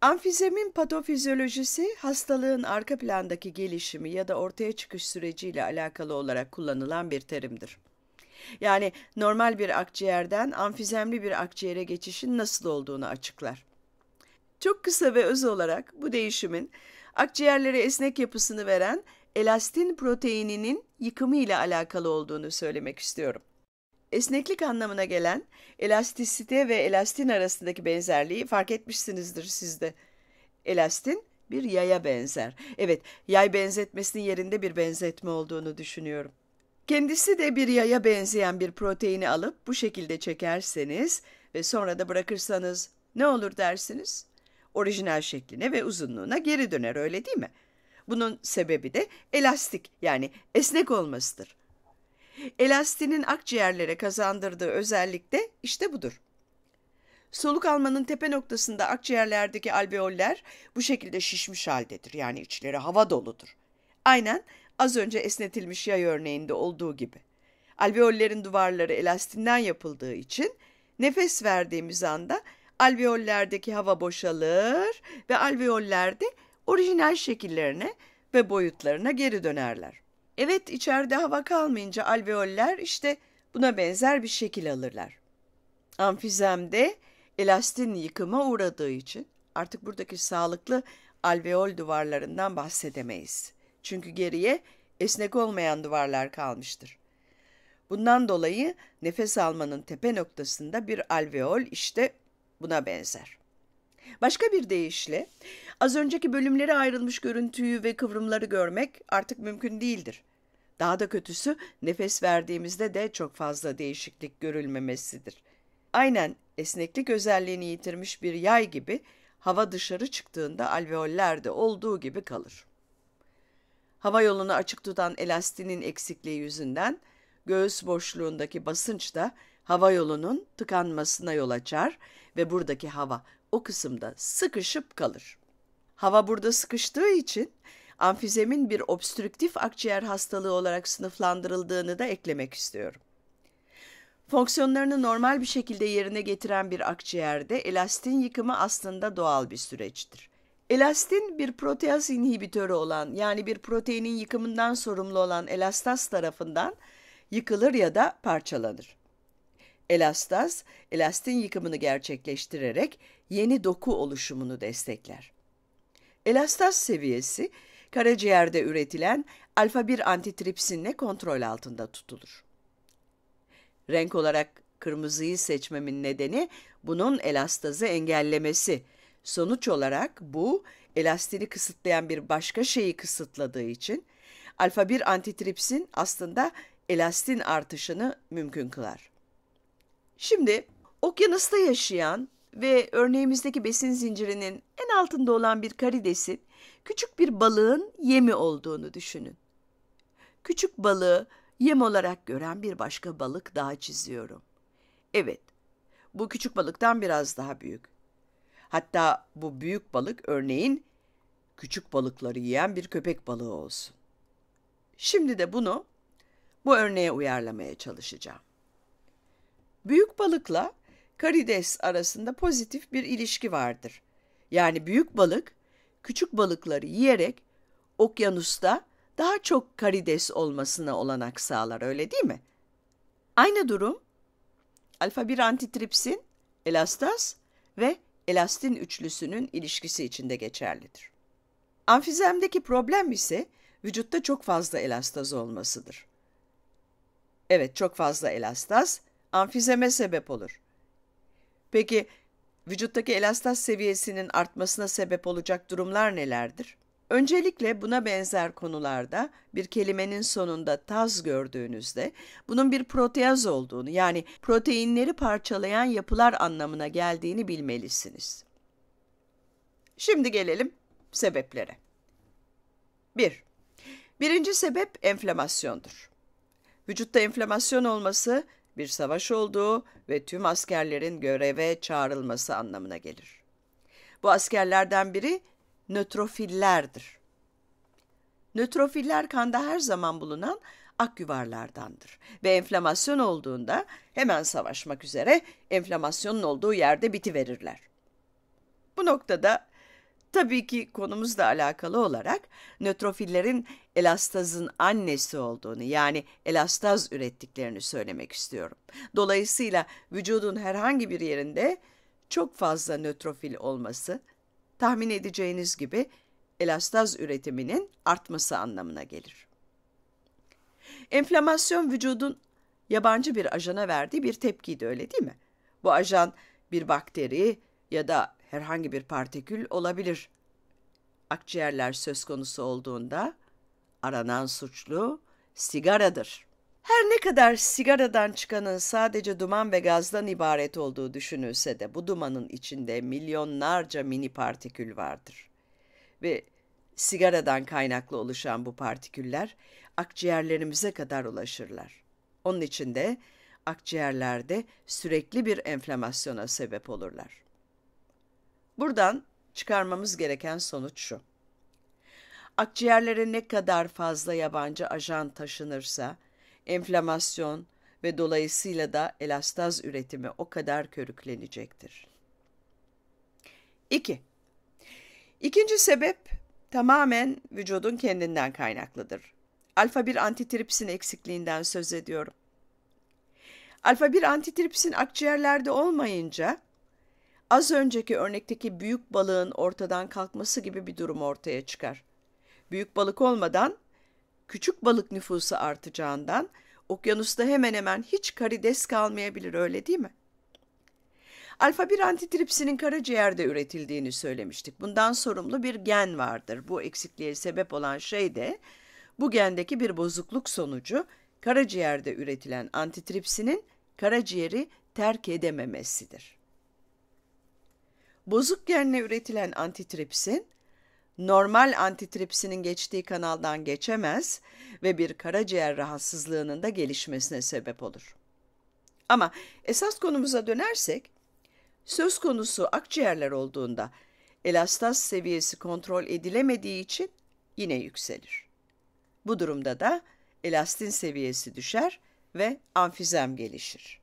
Amfizemin patofizyolojisi hastalığın arka plandaki gelişimi ya da ortaya çıkış süreciyle alakalı olarak kullanılan bir terimdir. Yani normal bir akciğerden amfizemli bir akciğere geçişin nasıl olduğunu açıklar. Çok kısa ve öz olarak bu değişimin akciğerlere esnek yapısını veren elastin proteininin yıkımı ile alakalı olduğunu söylemek istiyorum esneklik anlamına gelen elastisite ve elastin arasındaki benzerliği fark etmişsinizdir sizde. Elastin bir yaya benzer. Evet, yay benzetmesinin yerinde bir benzetme olduğunu düşünüyorum. Kendisi de bir yaya benzeyen bir proteini alıp bu şekilde çekerseniz ve sonra da bırakırsanız ne olur dersiniz? Orijinal şekline ve uzunluğuna geri döner öyle değil mi? Bunun sebebi de elastik yani esnek olmasıdır. Elastinin akciğerlere kazandırdığı özellik de işte budur. Soluk almanın tepe noktasında akciğerlerdeki alveoller bu şekilde şişmiş haldedir. Yani içleri hava doludur. Aynen az önce esnetilmiş yay örneğinde olduğu gibi. Alveollerin duvarları elastinden yapıldığı için nefes verdiğimiz anda alveollerdeki hava boşalır ve alveoller de orijinal şekillerine ve boyutlarına geri dönerler. Evet içeride hava kalmayınca alveoller işte buna benzer bir şekil alırlar. Amfizemde elastin yıkıma uğradığı için artık buradaki sağlıklı alveol duvarlarından bahsedemeyiz. Çünkü geriye esnek olmayan duvarlar kalmıştır. Bundan dolayı nefes almanın tepe noktasında bir alveol işte buna benzer. Başka bir deyişle az önceki bölümlere ayrılmış görüntüyü ve kıvrımları görmek artık mümkün değildir. Daha da kötüsü nefes verdiğimizde de çok fazla değişiklik görülmemesidir. Aynen esneklik özelliğini yitirmiş bir yay gibi hava dışarı çıktığında alveollerde olduğu gibi kalır. Hava yolunu açık tutan elastinin eksikliği yüzünden göğüs boşluğundaki basınç da hava yolunun tıkanmasına yol açar ve buradaki hava o kısımda sıkışıp kalır. Hava burada sıkıştığı için amfizemin bir obstrüktif akciğer hastalığı olarak sınıflandırıldığını da eklemek istiyorum. Fonksiyonlarını normal bir şekilde yerine getiren bir akciğerde elastin yıkımı aslında doğal bir süreçtir. Elastin bir proteaz inhibitörü olan yani bir proteinin yıkımından sorumlu olan elastaz tarafından yıkılır ya da parçalanır. Elastaz, elastin yıkımını gerçekleştirerek yeni doku oluşumunu destekler. Elastaz seviyesi karaciğerde üretilen alfa-1 antitripsinle kontrol altında tutulur. Renk olarak kırmızıyı seçmemin nedeni bunun elastazı engellemesi. Sonuç olarak bu elastini kısıtlayan bir başka şeyi kısıtladığı için alfa-1 antitripsin aslında elastin artışını mümkün kılar. Şimdi okyanusta yaşayan ve örneğimizdeki besin zincirinin en altında olan bir karidesin küçük bir balığın yemi olduğunu düşünün. Küçük balığı yem olarak gören bir başka balık daha çiziyorum. Evet, bu küçük balıktan biraz daha büyük. Hatta bu büyük balık örneğin küçük balıkları yiyen bir köpek balığı olsun. Şimdi de bunu bu örneğe uyarlamaya çalışacağım. Büyük balıkla karides arasında pozitif bir ilişki vardır. Yani büyük balık küçük balıkları yiyerek okyanusta daha çok karides olmasına olanak sağlar öyle değil mi? Aynı durum alfa 1 antitripsin, elastaz ve elastin üçlüsünün ilişkisi içinde geçerlidir. Amfizemdeki problem ise vücutta çok fazla elastaz olmasıdır. Evet çok fazla elastaz amfizeme sebep olur. Peki vücuttaki elastaz seviyesinin artmasına sebep olacak durumlar nelerdir? Öncelikle buna benzer konularda bir kelimenin sonunda taz gördüğünüzde bunun bir proteaz olduğunu yani proteinleri parçalayan yapılar anlamına geldiğini bilmelisiniz. Şimdi gelelim sebeplere. 1. Bir, birinci sebep enflamasyondur. Vücutta enflamasyon olması bir savaş olduğu ve tüm askerlerin göreve çağrılması anlamına gelir. Bu askerlerden biri nötrofillerdir. Nötrofiller kanda her zaman bulunan ak yuvarlardandır ve enflamasyon olduğunda hemen savaşmak üzere enflamasyonun olduğu yerde biti verirler. Bu noktada Tabii ki konumuzla alakalı olarak nötrofillerin elastazın annesi olduğunu yani elastaz ürettiklerini söylemek istiyorum. Dolayısıyla vücudun herhangi bir yerinde çok fazla nötrofil olması tahmin edeceğiniz gibi elastaz üretiminin artması anlamına gelir. Enflamasyon vücudun yabancı bir ajana verdiği bir tepkiydi öyle değil mi? Bu ajan bir bakteri ya da herhangi bir partikül olabilir. Akciğerler söz konusu olduğunda aranan suçlu sigaradır. Her ne kadar sigaradan çıkanın sadece duman ve gazdan ibaret olduğu düşünülse de bu dumanın içinde milyonlarca mini partikül vardır. Ve sigaradan kaynaklı oluşan bu partiküller akciğerlerimize kadar ulaşırlar. Onun için de akciğerlerde sürekli bir enflamasyona sebep olurlar. Buradan çıkarmamız gereken sonuç şu. Akciğerlere ne kadar fazla yabancı ajan taşınırsa enflamasyon ve dolayısıyla da elastaz üretimi o kadar körüklenecektir. 2. İki. İkinci sebep tamamen vücudun kendinden kaynaklıdır. Alfa 1 antitripsin eksikliğinden söz ediyorum. Alfa 1 antitripsin akciğerlerde olmayınca az önceki örnekteki büyük balığın ortadan kalkması gibi bir durum ortaya çıkar. Büyük balık olmadan küçük balık nüfusu artacağından okyanusta hemen hemen hiç karides kalmayabilir öyle değil mi? Alfa 1 antitripsinin karaciğerde üretildiğini söylemiştik. Bundan sorumlu bir gen vardır. Bu eksikliğe sebep olan şey de bu gendeki bir bozukluk sonucu karaciğerde üretilen antitripsinin karaciğeri terk edememesidir bozuk yerine üretilen antitripsin, normal antitripsinin geçtiği kanaldan geçemez ve bir karaciğer rahatsızlığının da gelişmesine sebep olur. Ama esas konumuza dönersek, söz konusu akciğerler olduğunda elastaz seviyesi kontrol edilemediği için yine yükselir. Bu durumda da elastin seviyesi düşer ve amfizem gelişir.